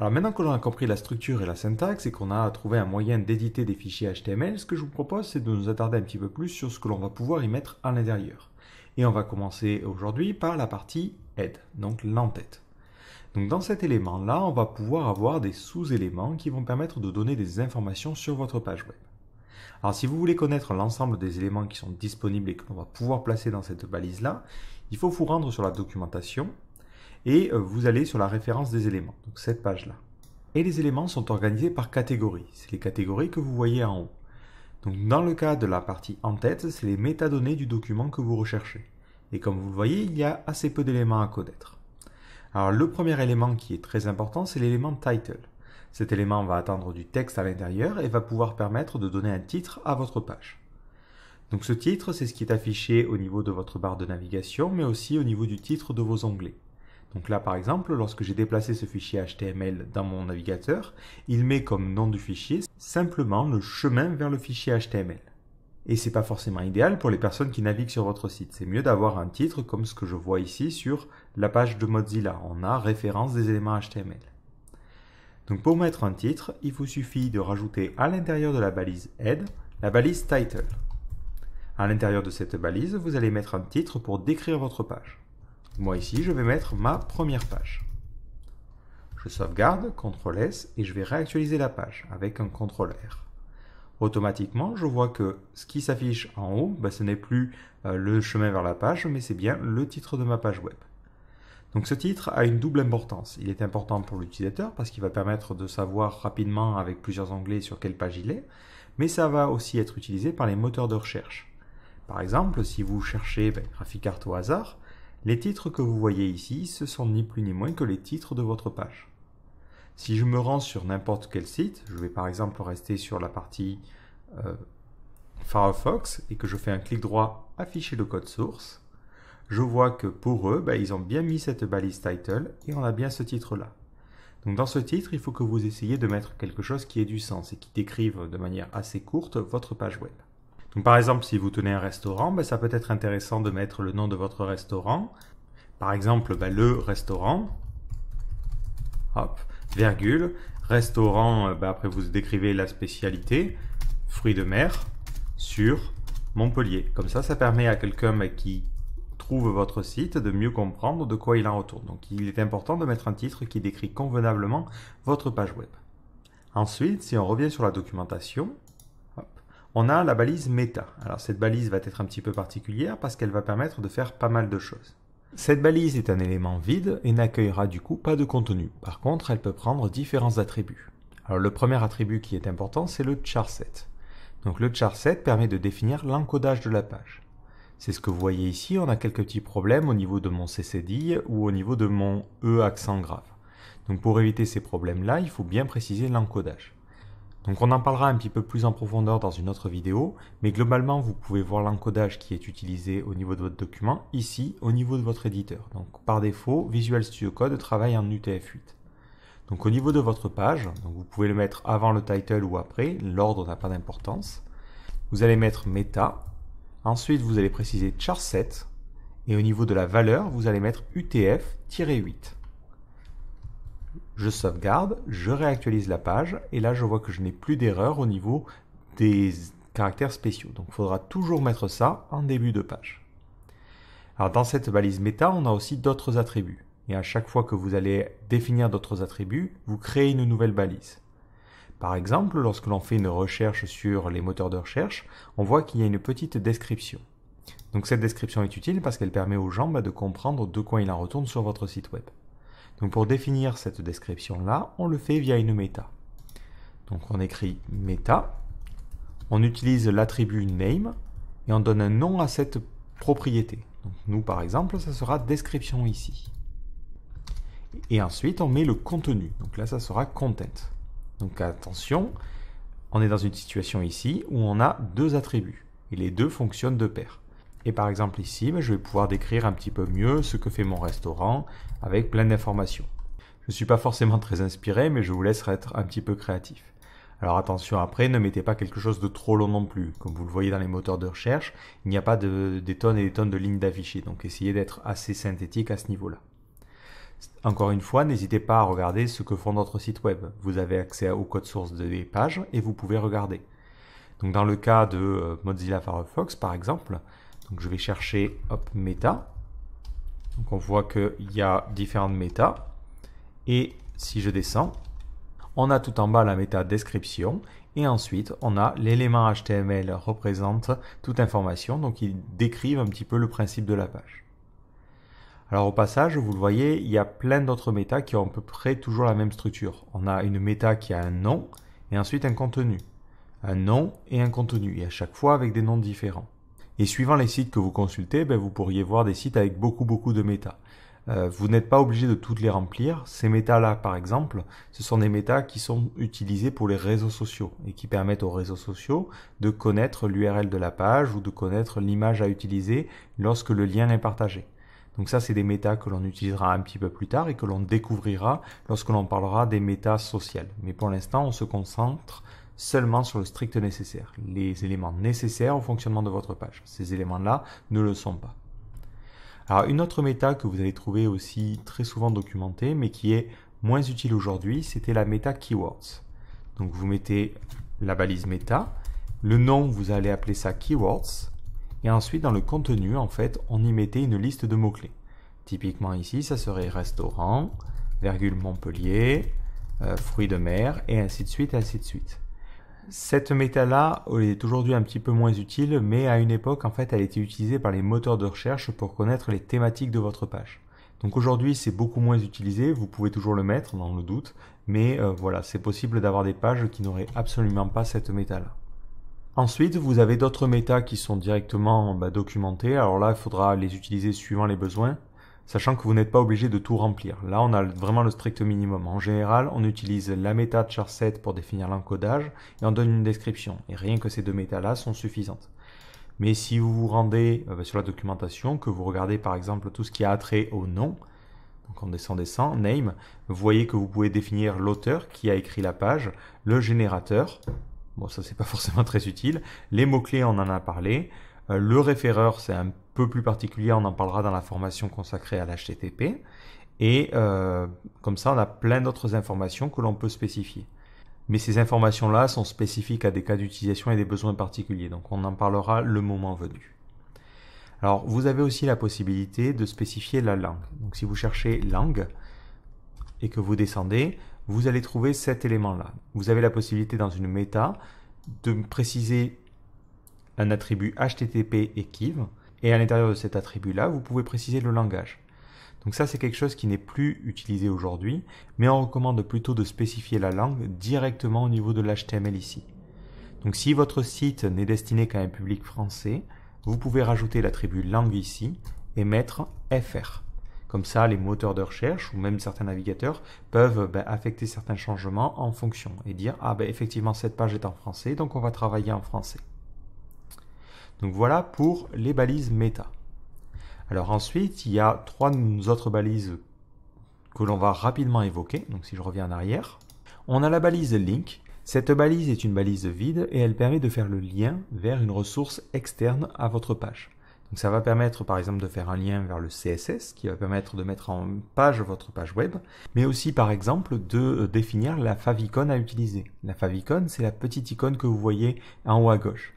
Alors maintenant que l'on a compris la structure et la syntaxe et qu'on a trouvé un moyen d'éditer des fichiers HTML, ce que je vous propose c'est de nous attarder un petit peu plus sur ce que l'on va pouvoir y mettre à l'intérieur. Et on va commencer aujourd'hui par la partie head, donc l'entête. Donc dans cet élément-là, on va pouvoir avoir des sous-éléments qui vont permettre de donner des informations sur votre page web. Alors si vous voulez connaître l'ensemble des éléments qui sont disponibles et que l'on va pouvoir placer dans cette balise-là, il faut vous rendre sur la documentation et euh, vous allez sur la référence des éléments, donc cette page-là. Et les éléments sont organisés par catégories, c'est les catégories que vous voyez en haut. Donc dans le cas de la partie en tête, c'est les métadonnées du document que vous recherchez. Et comme vous le voyez, il y a assez peu d'éléments à connaître. Alors le premier élément qui est très important, c'est l'élément title. Cet élément va attendre du texte à l'intérieur et va pouvoir permettre de donner un titre à votre page. Donc ce titre, c'est ce qui est affiché au niveau de votre barre de navigation, mais aussi au niveau du titre de vos onglets. Donc là, par exemple, lorsque j'ai déplacé ce fichier HTML dans mon navigateur, il met comme nom du fichier simplement le chemin vers le fichier HTML. Et c'est pas forcément idéal pour les personnes qui naviguent sur votre site. C'est mieux d'avoir un titre comme ce que je vois ici sur la page de Mozilla. On a référence des éléments HTML. Donc pour mettre un titre, il vous suffit de rajouter à l'intérieur de la balise Head la balise Title. À l'intérieur de cette balise, vous allez mettre un titre pour décrire votre page. Moi ici, je vais mettre ma première page. Je sauvegarde, CTRL S, et je vais réactualiser la page avec un CTRL R. Automatiquement, je vois que ce qui s'affiche en haut, bah, ce n'est plus euh, le chemin vers la page, mais c'est bien le titre de ma page web. Donc ce titre a une double importance. Il est important pour l'utilisateur parce qu'il va permettre de savoir rapidement avec plusieurs onglets sur quelle page il est, mais ça va aussi être utilisé par les moteurs de recherche. Par exemple, si vous cherchez ben, graphique carte au hasard, les titres que vous voyez ici, ce sont ni plus ni moins que les titres de votre page. Si je me rends sur n'importe quel site, je vais par exemple rester sur la partie euh, Firefox et que je fais un clic droit afficher le code source, je vois que pour eux, bah, ils ont bien mis cette balise title et on a bien ce titre-là. Donc dans ce titre, il faut que vous essayiez de mettre quelque chose qui ait du sens et qui décrive de manière assez courte votre page web par exemple, si vous tenez un restaurant, ben, ça peut être intéressant de mettre le nom de votre restaurant. Par exemple, ben, le restaurant, hop, virgule, restaurant, euh, ben, après vous décrivez la spécialité, fruits de mer, sur Montpellier. Comme ça, ça permet à quelqu'un ben, qui trouve votre site de mieux comprendre de quoi il en retourne. Donc il est important de mettre un titre qui décrit convenablement votre page web. Ensuite, si on revient sur la documentation, on a la balise meta, Alors cette balise va être un petit peu particulière parce qu'elle va permettre de faire pas mal de choses. Cette balise est un élément vide et n'accueillera du coup pas de contenu. Par contre, elle peut prendre différents attributs. Alors le premier attribut qui est important, c'est le charset. Donc le charset permet de définir l'encodage de la page. C'est ce que vous voyez ici, on a quelques petits problèmes au niveau de mon CCDI ou au niveau de mon E accent grave. Donc pour éviter ces problèmes-là, il faut bien préciser l'encodage. Donc on en parlera un petit peu plus en profondeur dans une autre vidéo, mais globalement vous pouvez voir l'encodage qui est utilisé au niveau de votre document, ici au niveau de votre éditeur. Donc par défaut, Visual Studio Code travaille en UTF-8. Donc au niveau de votre page, vous pouvez le mettre avant le title ou après, l'ordre n'a pas d'importance. Vous allez mettre Meta, ensuite vous allez préciser Char et au niveau de la valeur, vous allez mettre UTF-8. Je sauvegarde, je réactualise la page, et là je vois que je n'ai plus d'erreur au niveau des caractères spéciaux. Donc il faudra toujours mettre ça en début de page. Alors dans cette balise méta, on a aussi d'autres attributs. Et à chaque fois que vous allez définir d'autres attributs, vous créez une nouvelle balise. Par exemple, lorsque l'on fait une recherche sur les moteurs de recherche, on voit qu'il y a une petite description. Donc cette description est utile parce qu'elle permet aux gens bah, de comprendre de quoi il en retourne sur votre site web. Donc pour définir cette description-là, on le fait via une méta. Donc on écrit méta, on utilise l'attribut name et on donne un nom à cette propriété. Donc nous par exemple, ça sera description ici. Et ensuite, on met le contenu. Donc là, ça sera content. Donc attention, on est dans une situation ici où on a deux attributs et les deux fonctionnent de pair. Et par exemple ici, ben, je vais pouvoir décrire un petit peu mieux ce que fait mon restaurant avec plein d'informations. Je ne suis pas forcément très inspiré, mais je vous laisserai être un petit peu créatif. Alors attention après, ne mettez pas quelque chose de trop long non plus. Comme vous le voyez dans les moteurs de recherche, il n'y a pas de, des tonnes et des tonnes de lignes d'affichés. Donc essayez d'être assez synthétique à ce niveau-là. Encore une fois, n'hésitez pas à regarder ce que font notre site web. Vous avez accès au code source des pages et vous pouvez regarder. Donc dans le cas de euh, Mozilla Firefox par exemple, donc je vais chercher hop, méta. Donc on voit qu'il y a différentes méta. Et si je descends, on a tout en bas la méta description. Et ensuite, on a l'élément HTML représente toute information. Donc ils décrivent un petit peu le principe de la page. Alors au passage, vous le voyez, il y a plein d'autres méta qui ont à peu près toujours la même structure. On a une méta qui a un nom et ensuite un contenu. Un nom et un contenu, et à chaque fois avec des noms différents. Et suivant les sites que vous consultez, ben, vous pourriez voir des sites avec beaucoup beaucoup de méta. Euh, vous n'êtes pas obligé de toutes les remplir. Ces méta là par exemple, ce sont des méta qui sont utilisés pour les réseaux sociaux et qui permettent aux réseaux sociaux de connaître l'URL de la page ou de connaître l'image à utiliser lorsque le lien est partagé. Donc ça, c'est des métas que l'on utilisera un petit peu plus tard et que l'on découvrira lorsque l'on parlera des métas sociales. Mais pour l'instant, on se concentre seulement sur le strict nécessaire, les éléments nécessaires au fonctionnement de votre page. Ces éléments-là ne le sont pas. Alors une autre méta que vous allez trouver aussi très souvent documentée, mais qui est moins utile aujourd'hui, c'était la méta keywords. Donc vous mettez la balise méta, le nom, vous allez appeler ça keywords, et ensuite dans le contenu, en fait, on y mettait une liste de mots-clés. Typiquement ici, ça serait restaurant, virgule Montpellier, euh, fruits de mer, et ainsi de suite, ainsi de suite. Cette méta-là est aujourd'hui un petit peu moins utile, mais à une époque, en fait, elle était utilisée par les moteurs de recherche pour connaître les thématiques de votre page. Donc aujourd'hui, c'est beaucoup moins utilisé, vous pouvez toujours le mettre dans le doute, mais euh, voilà, c'est possible d'avoir des pages qui n'auraient absolument pas cette méta-là. Ensuite, vous avez d'autres métas qui sont directement bah, documentés, alors là, il faudra les utiliser suivant les besoins sachant que vous n'êtes pas obligé de tout remplir. Là, on a vraiment le strict minimum. En général, on utilise la méta de pour définir l'encodage et on donne une description. Et rien que ces deux métas-là sont suffisantes. Mais si vous vous rendez euh, sur la documentation, que vous regardez par exemple tout ce qui a attrait au nom, donc on descend, descend, name, vous voyez que vous pouvez définir l'auteur qui a écrit la page, le générateur, bon ça c'est pas forcément très utile, les mots-clés on en a parlé, euh, le référeur c'est un peu plus particulier, on en parlera dans la formation consacrée à l'HTTP. Et euh, comme ça, on a plein d'autres informations que l'on peut spécifier. Mais ces informations-là sont spécifiques à des cas d'utilisation et des besoins particuliers, donc on en parlera le moment venu. Alors, vous avez aussi la possibilité de spécifier la langue. Donc, si vous cherchez langue et que vous descendez, vous allez trouver cet élément-là. Vous avez la possibilité dans une méta de préciser un attribut HTTP et KIV et à l'intérieur de cet attribut-là, vous pouvez préciser le langage. Donc ça, c'est quelque chose qui n'est plus utilisé aujourd'hui, mais on recommande plutôt de spécifier la langue directement au niveau de l'HTML ici. Donc si votre site n'est destiné qu'à un public français, vous pouvez rajouter l'attribut langue ici et mettre fr. Comme ça, les moteurs de recherche ou même certains navigateurs peuvent ben, affecter certains changements en fonction et dire ah ben effectivement cette page est en français donc on va travailler en français. Donc voilà pour les balises méta. Alors ensuite, il y a trois autres balises que l'on va rapidement évoquer. Donc si je reviens en arrière, on a la balise link. Cette balise est une balise vide et elle permet de faire le lien vers une ressource externe à votre page. Donc ça va permettre par exemple de faire un lien vers le CSS qui va permettre de mettre en page votre page web, mais aussi par exemple de euh, définir la favicon à utiliser. La favicon, c'est la petite icône que vous voyez en haut à gauche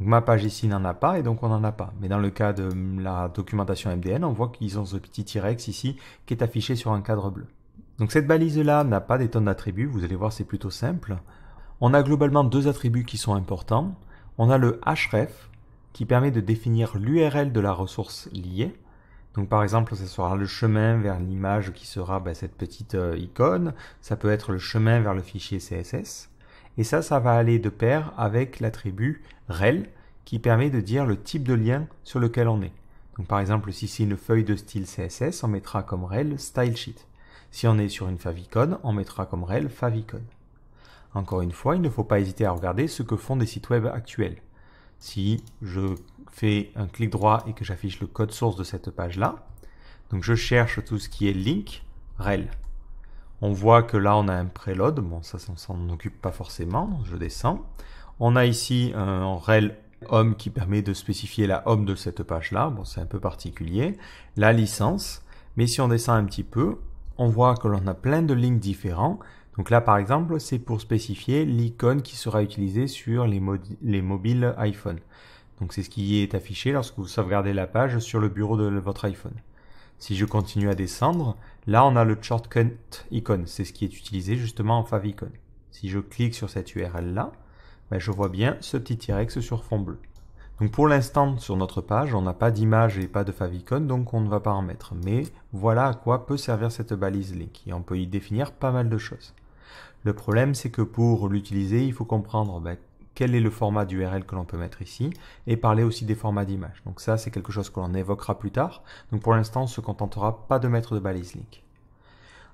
ma page ici n'en a pas et donc on n'en a pas. Mais dans le cas de la documentation MDN, on voit qu'ils ont ce petit t ici qui est affiché sur un cadre bleu. Donc cette balise-là n'a pas des tonnes d'attributs, vous allez voir c'est plutôt simple. On a globalement deux attributs qui sont importants. On a le href qui permet de définir l'URL de la ressource liée. Donc par exemple, ce sera le chemin vers l'image qui sera ben, cette petite euh, icône. Ça peut être le chemin vers le fichier CSS. Et ça, ça va aller de pair avec l'attribut rel qui permet de dire le type de lien sur lequel on est. Donc par exemple, si c'est une feuille de style CSS, on mettra comme rel stylesheet. Si on est sur une favicon, on mettra comme rel favicon. Encore une fois, il ne faut pas hésiter à regarder ce que font des sites web actuels. Si je fais un clic droit et que j'affiche le code source de cette page-là, donc je cherche tout ce qui est link, rel. On voit que là, on a un préload. Bon, ça, on s'en occupe pas forcément. Je descends. On a ici un rel home qui permet de spécifier la home de cette page-là. Bon, c'est un peu particulier. La licence. Mais si on descend un petit peu, on voit que l'on a plein de lignes différentes. Donc là, par exemple, c'est pour spécifier l'icône qui sera utilisée sur les, les mobiles iPhone. Donc c'est ce qui est affiché lorsque vous sauvegardez la page sur le bureau de votre iPhone. Si je continue à descendre, là on a le shortcut icon, c'est ce qui est utilisé justement en favicon. Si je clique sur cette URL là, ben, je vois bien ce petit tirex sur fond bleu. Donc pour l'instant, sur notre page, on n'a pas d'image et pas de favicon, donc on ne va pas en mettre. Mais voilà à quoi peut servir cette balise link, et on peut y définir pas mal de choses. Le problème, c'est que pour l'utiliser, il faut comprendre ben, quel est le format d'URL que l'on peut mettre ici, et parler aussi des formats d'image. Donc ça, c'est quelque chose que l'on évoquera plus tard. Donc pour l'instant, on se contentera pas de mettre de balise link.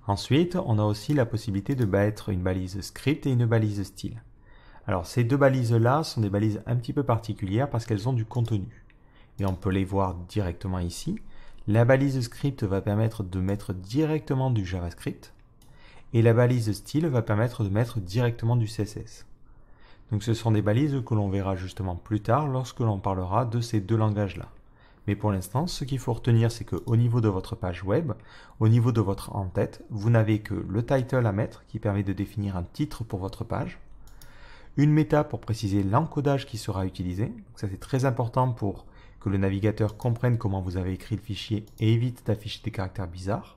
Ensuite, on a aussi la possibilité de mettre une balise script et une balise style. Alors ces deux balises-là sont des balises un petit peu particulières parce qu'elles ont du contenu. Et on peut les voir directement ici. La balise script va permettre de mettre directement du JavaScript. Et la balise style va permettre de mettre directement du CSS. Donc ce sont des balises que l'on verra justement plus tard lorsque l'on parlera de ces deux langages-là. Mais pour l'instant, ce qu'il faut retenir, c'est qu'au niveau de votre page web, au niveau de votre en-tête, vous n'avez que le title à mettre qui permet de définir un titre pour votre page, une méta pour préciser l'encodage qui sera utilisé. ça c'est très important pour que le navigateur comprenne comment vous avez écrit le fichier et évite d'afficher des caractères bizarres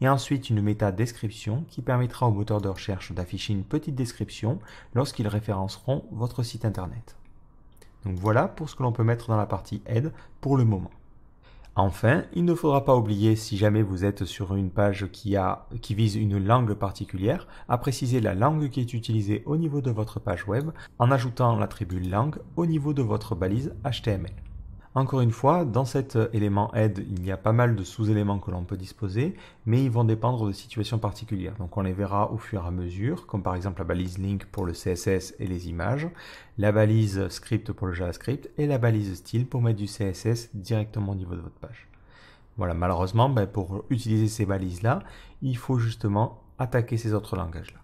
et ensuite une méta-description qui permettra aux moteurs de recherche d'afficher une petite description lorsqu'ils référenceront votre site internet. Donc voilà pour ce que l'on peut mettre dans la partie aide pour le moment. Enfin, il ne faudra pas oublier, si jamais vous êtes sur une page qui, a, qui vise une langue particulière, à préciser la langue qui est utilisée au niveau de votre page web en ajoutant l'attribut langue au niveau de votre balise HTML. Encore une fois, dans cet euh, élément aide, il y a pas mal de sous-éléments que l'on peut disposer, mais ils vont dépendre de situations particulières. Donc on les verra au fur et à mesure, comme par exemple la balise link pour le CSS et les images, la balise script pour le JavaScript et la balise style pour mettre du CSS directement au niveau de votre page. Voilà, malheureusement, ben, pour utiliser ces balises-là, il faut justement attaquer ces autres langages-là.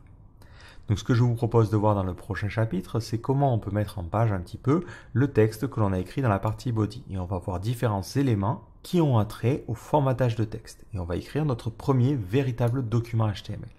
Donc ce que je vous propose de voir dans le prochain chapitre, c'est comment on peut mettre en page un petit peu le texte que l'on a écrit dans la partie body. Et on va voir différents éléments qui ont un trait au formatage de texte. Et on va écrire notre premier véritable document HTML.